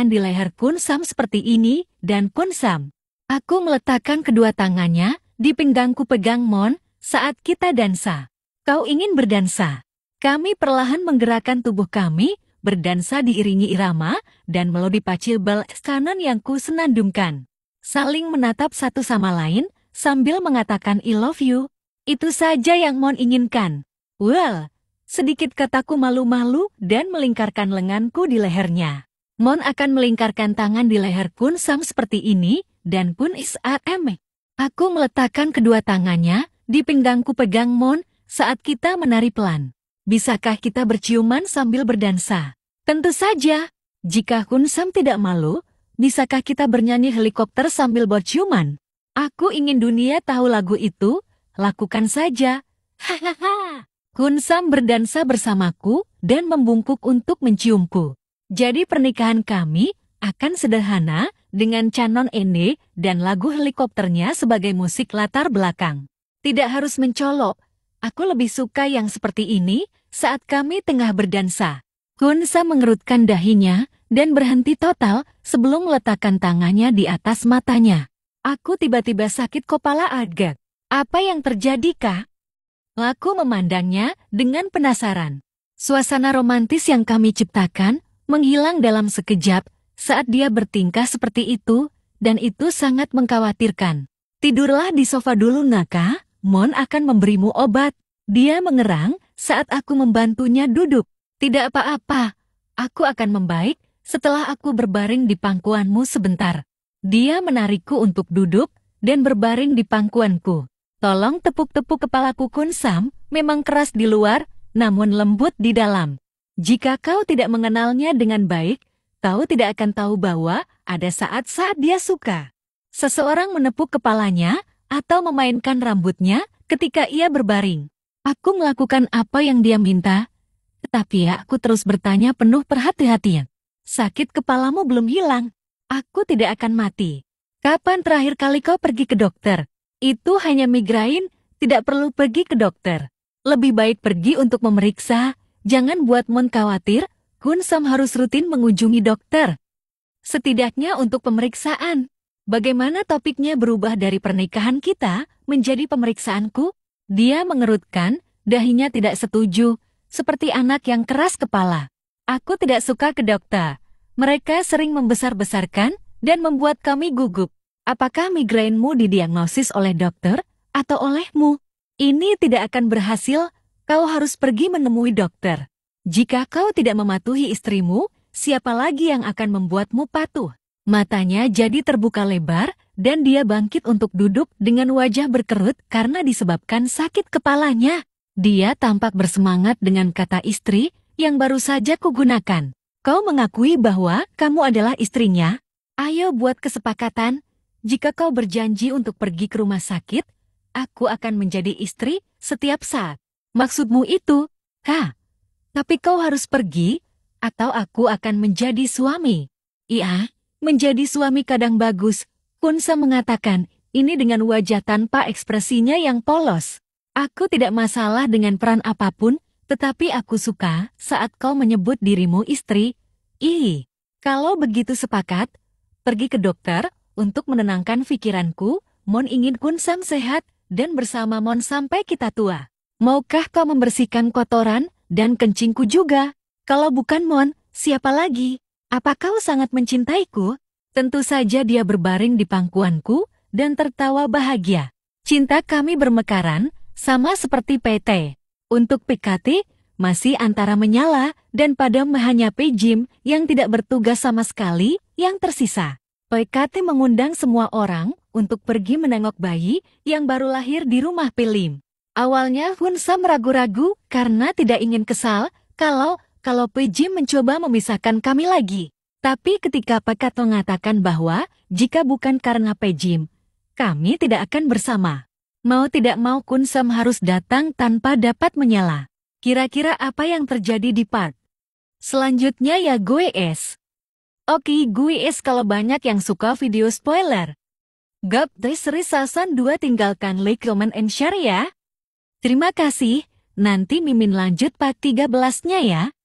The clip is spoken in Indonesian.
tangan di leher Kun Sam seperti ini, dan Kun Sam. Aku meletakkan kedua tangannya di pinggangku pegang Mon saat kita dansa. Kau ingin berdansa? Kami perlahan menggerakkan tubuh kami, berdansa diiringi irama dan melodi pacil bel kanan yang ku senandungkan. Saling menatap satu sama lain sambil mengatakan I love you. Itu saja yang Mon inginkan. Well, sedikit kataku malu-malu dan melingkarkan lenganku di lehernya. Mon akan melingkarkan tangan di leher Kun Sam seperti ini, dan Kun Isam. Aku meletakkan kedua tangannya, di pinggangku pegang Mon, saat kita menari pelan. Bisakah kita berciuman sambil berdansa? Tentu saja. Jika Kun Sam tidak malu, bisakah kita bernyanyi helikopter sambil berciuman? Aku ingin dunia tahu lagu itu, lakukan saja. Hahaha. Kun Sam berdansa bersamaku dan membungkuk untuk menciumku. Jadi pernikahan kami akan sederhana dengan canon ini e dan lagu helikopternya sebagai musik latar belakang. Tidak harus mencolok, aku lebih suka yang seperti ini saat kami tengah berdansa. Kunsa mengerutkan dahinya dan berhenti total sebelum meletakkan tangannya di atas matanya. Aku tiba-tiba sakit kepala agak. Apa yang terjadi, Kak? Laku memandangnya dengan penasaran. Suasana romantis yang kami ciptakan menghilang dalam sekejap saat dia bertingkah seperti itu, dan itu sangat mengkhawatirkan. Tidurlah di sofa dulu Naka, Mon akan memberimu obat. Dia mengerang saat aku membantunya duduk. Tidak apa-apa, aku akan membaik setelah aku berbaring di pangkuanmu sebentar. Dia menarikku untuk duduk dan berbaring di pangkuanku. Tolong tepuk-tepuk kepalaku Kun Sam. memang keras di luar, namun lembut di dalam. Jika kau tidak mengenalnya dengan baik, kau tidak akan tahu bahwa ada saat-saat dia suka. Seseorang menepuk kepalanya atau memainkan rambutnya ketika ia berbaring. Aku melakukan apa yang dia minta, tetapi aku terus bertanya penuh perhati-hatian. Sakit kepalamu belum hilang. Aku tidak akan mati. Kapan terakhir kali kau pergi ke dokter? Itu hanya migrain, tidak perlu pergi ke dokter. Lebih baik pergi untuk memeriksa Jangan buat Mon khawatir, Kun Sam harus rutin mengunjungi dokter. Setidaknya untuk pemeriksaan. Bagaimana topiknya berubah dari pernikahan kita menjadi pemeriksaanku? Dia mengerutkan, dahinya tidak setuju, seperti anak yang keras kepala. Aku tidak suka ke dokter. Mereka sering membesar-besarkan dan membuat kami gugup. Apakah migrainmu didiagnosis oleh dokter atau olehmu? Ini tidak akan berhasil Kau harus pergi menemui dokter. Jika kau tidak mematuhi istrimu, siapa lagi yang akan membuatmu patuh? Matanya jadi terbuka lebar, dan dia bangkit untuk duduk dengan wajah berkerut karena disebabkan sakit kepalanya. Dia tampak bersemangat dengan kata istri yang baru saja kugunakan. Kau mengakui bahwa kamu adalah istrinya? Ayo buat kesepakatan. Jika kau berjanji untuk pergi ke rumah sakit, aku akan menjadi istri setiap saat. Maksudmu itu, ha? Tapi kau harus pergi, atau aku akan menjadi suami. Iya, menjadi suami kadang bagus. Kunsa mengatakan, ini dengan wajah tanpa ekspresinya yang polos. Aku tidak masalah dengan peran apapun, tetapi aku suka saat kau menyebut dirimu istri. Ih, kalau begitu sepakat, pergi ke dokter untuk menenangkan pikiranku. Mon ingin Kunsam sehat dan bersama Mon sampai kita tua. Maukah kau membersihkan kotoran dan kencingku juga? Kalau bukan Mon, siapa lagi? Apa kau sangat mencintaiku? Tentu saja dia berbaring di pangkuanku dan tertawa bahagia. Cinta kami bermekaran, sama seperti PT. Untuk PKT, masih antara menyala dan padam menghanyapi Jim yang tidak bertugas sama sekali yang tersisa. PKT mengundang semua orang untuk pergi menengok bayi yang baru lahir di rumah Pilim. Awalnya Hun Sam ragu-ragu karena tidak ingin kesal kalau kalau PJ mencoba memisahkan kami lagi. Tapi ketika Pak Kato mengatakan bahwa jika bukan karena PJ, kami tidak akan bersama. Mau tidak mau Kun Sam harus datang tanpa dapat menyala. Kira-kira apa yang terjadi di park? Selanjutnya ya gue es. Oke gue es kalau banyak yang suka video spoiler. Gap The Sri Sasan 2 tinggalkan like, comment, and share ya. Terima kasih, nanti Mimin lanjut part 13-nya ya.